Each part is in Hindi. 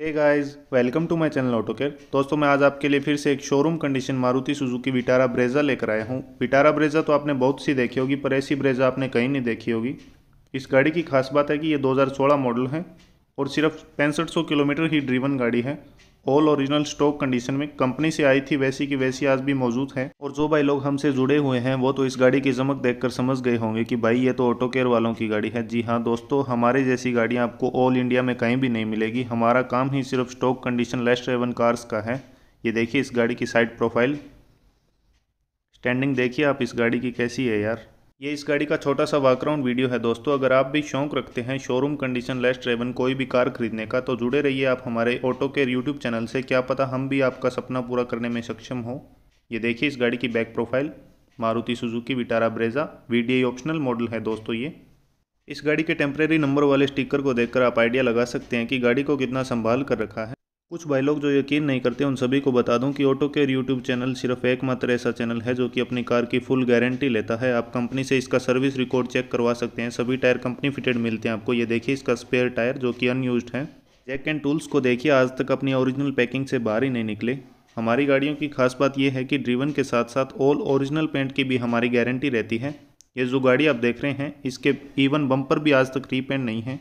hey guys welcome to my channel auto care दोस्तों मैं आज आपके लिए फिर से एक showroom condition Maruti Suzuki Vitara Brezza लेकर आया हूँ विटारा ब्रेजा तो आपने बहुत सी देखी होगी पर ऐसी ब्रेजा आपने कहीं नहीं देखी होगी इस गाड़ी की खास बात है कि ये 2016 मॉडल है और सिर्फ पैंसठ किलोमीटर ही ड्रीवन गाड़ी है ऑल ओरिजिनल स्टॉक कंडीशन में कंपनी से आई थी वैसी की वैसी आज भी मौजूद है और जो भाई लोग हमसे जुड़े हुए हैं वो तो इस गाड़ी की चमक देखकर समझ गए होंगे कि भाई ये तो ऑटो केयर वालों की गाड़ी है जी हाँ दोस्तों हमारे जैसी गाड़ियाँ आपको ऑल इंडिया में कहीं भी नहीं मिलेगी हमारा काम ही सिर्फ stock condition less driven cars का है ये देखिए इस गाड़ी की साइड प्रोफाइल स्टैंडिंग देखिए आप इस गाड़ी की कैसी है यार ये इस गाड़ी का छोटा सा वाकराउंड वीडियो है दोस्तों अगर आप भी शौक रखते हैं शोरूम कंडीशन लेस ट्रेवन कोई भी कार खरीदने का तो जुड़े रहिए आप हमारे ऑटो केयर यूट्यूब चैनल से क्या पता हम भी आपका सपना पूरा करने में सक्षम हो ये देखिए इस गाड़ी की back profile Maruti Suzuki Vitara Brezza V optional model है दोस्तों ये इस गाड़ी के टेम्प्रेरी नंबर वाले स्टिकर को देखकर आप आइडिया लगा सकते हैं कि गाड़ी को कितना संभाल कर रखा है कुछ भाई लोग जो यकीन नहीं करते उन सभी को बता दूं कि ऑटो केयर यूट्यूब चैनल सिर्फ एकमात्र ऐसा चैनल है जो कि अपनी कार की फुल गारंटी लेता है आप कंपनी से इसका सर्विस रिकॉर्ड चेक करवा सकते हैं सभी टायर कंपनी फिटेड मिलते हैं आपको ये देखिए इसका स्पेयर टायर जो कि अनयूज है जैक एंड टूल्स को देखिए आज तक अपनी ओरिजिनल पैकिंग से बाहर ही नहीं निकले हमारी गाड़ियों की खास बात यह है कि ड्रीवन के साथ साथ ऑल ओरिजिनल पेंट की भी हमारी गारंटी रहती है ये जो गाड़ी आप देख रहे हैं इसके इवन बम्पर भी आज तक रीपेंट नहीं है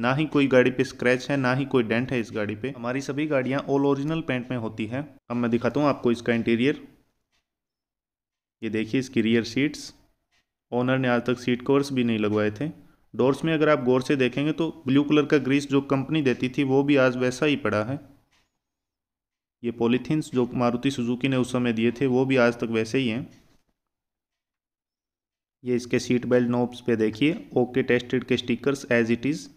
ना ही कोई गाड़ी पे स्क्रैच है ना ही कोई डेंट है इस गाड़ी पे हमारी सभी गाड़ियाँ ऑल ओरिजिनल पेंट में होती हैं अब मैं दिखाता हूँ आपको इसका इंटीरियर ये देखिए इसकी रियर सीट्स ओनर ने आज तक सीट कवर्स भी नहीं लगवाए थे डोर्स में अगर आप गौर से देखेंगे तो ब्लू कलर का ग्रीस जो कंपनी देती थी वो भी आज वैसा ही पड़ा है ये पॉलीथीन्स जो मारुति सुजुकी ने उस समय दिए थे वो भी आज तक वैसे ही हैं ये इसके सीट बेल्ट नोब्स पे देखिए ओके टेस्टेड के stickers as it is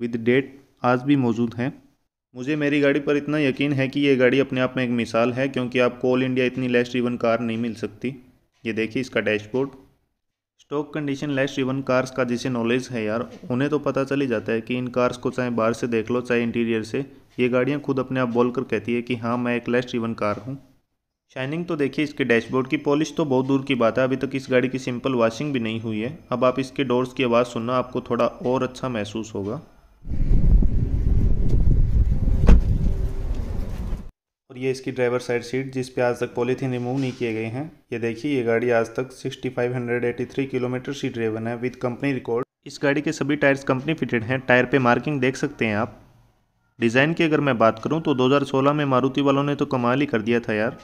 with date आज भी मौजूद हैं मुझे मेरी गाड़ी पर इतना यकीन है कि ये गाड़ी अपने आप में एक मिसाल है क्योंकि आपको ऑल इंडिया इतनी लेस ड्रीवन कार नहीं मिल सकती ये देखिए इसका dashboard stock condition less driven cars का जिसे नॉलेज है यार उन्हें तो पता चल ही जाता है कि इन कार्स को चाहे बाहर से देख लो चाहे इंटीरियर से ये गाड़ियाँ खुद अपने आप बोल कहती है कि हाँ मैं एक लेस ड्रीवन कार हूँ शाइनिंग तो देखिए इसके डैशबोर्ड की पॉलिश तो बहुत दूर की बात है अभी तक इस गाड़ी की सिंपल वॉशिंग भी नहीं हुई है अब आप इसके डोर्स की आवाज़ सुनना आपको थोड़ा और अच्छा महसूस होगा ये इसकी ड्राइवर साइड सीट जिस पे आज तक पॉलीथीन रिमूव नहीं किए गए हैं ये देखिए ये गाड़ी आज तक 6583 किलोमीटर सी ड्राइवन है विद कंपनी रिकॉर्ड इस गाड़ी के सभी टायर्स कंपनी फिटेड हैं टायर पे मार्किंग देख सकते हैं आप डिज़ाइन की अगर मैं बात करूँ तो दो में मारुति वालों ने तो कमाल ही कर दिया था यार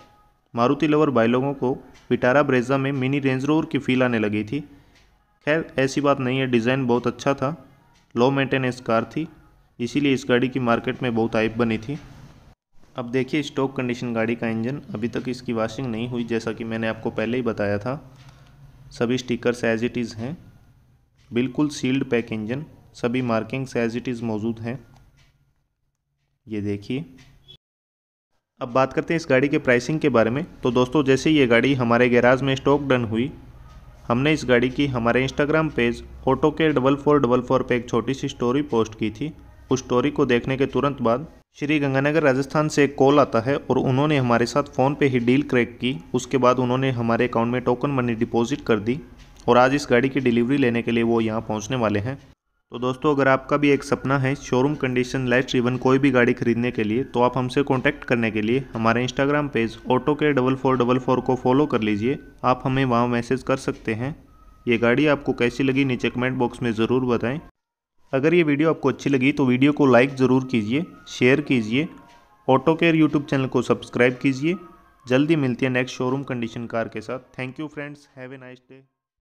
मारुति लवर भाई लोगों को पिटारा ब्रेजा में मिनी रेंज रोवर की फील आने लगी थी खैर ऐसी बात नहीं है डिज़ाइन बहुत अच्छा था लो मेंटेनेंस कार थी इसीलिए इस गाड़ी की मार्केट में बहुत आइप बनी थी अब देखिए स्टॉक कंडीशन गाड़ी का इंजन अभी तक इसकी वॉशिंग नहीं हुई जैसा कि मैंने आपको पहले ही बताया था सभी स्टिकर्स एज इट इज़ हैं बिल्कुल सील्ड पैक इंजन सभी मार्किंग्स एज इट इज़ मौजूद हैं ये देखिए अब बात करते हैं इस गाड़ी के प्राइसिंग के बारे में तो दोस्तों जैसे ये गाड़ी हमारे गैराज में स्टॉक डन हुई हमने इस गाड़ी की हमारे Instagram page auto K double four double four पर एक छोटी सी स्टोरी पोस्ट की थी उस स्टोरी को देखने के तुरंत बाद श्री गंगानगर राजस्थान से एक कॉल आता है और उन्होंने हमारे साथ फ़ोन पे ही डील क्रैक की उसके बाद उन्होंने हमारे अकाउंट में टोकन मनी डिपॉजिट कर दी और आज इस गाड़ी की डिलीवरी लेने के लिए वो यहाँ पहुँचने वाले हैं तो दोस्तों अगर आपका भी एक सपना है शोरूम कंडीशन लाइट रिवन कोई भी गाड़ी खरीदने के लिए तो आप हमसे कॉन्टैक्ट करने के लिए हमारे Instagram page auto K double four double four को फॉलो कर लीजिए आप हमें वहाँ मैसेज कर सकते हैं ये गाड़ी आपको कैसी लगी नीचे कमेंट बॉक्स में ज़रूर बताएँ अगर ये वीडियो आपको अच्छी लगी तो वीडियो को लाइक ज़रूर कीजिए शेयर कीजिए ऑटो केयर यूट्यूब चैनल को सब्सक्राइब कीजिए जल्दी मिलती है नेक्स्ट शोरूम कंडीशन कार के साथ thank you friends have a nice day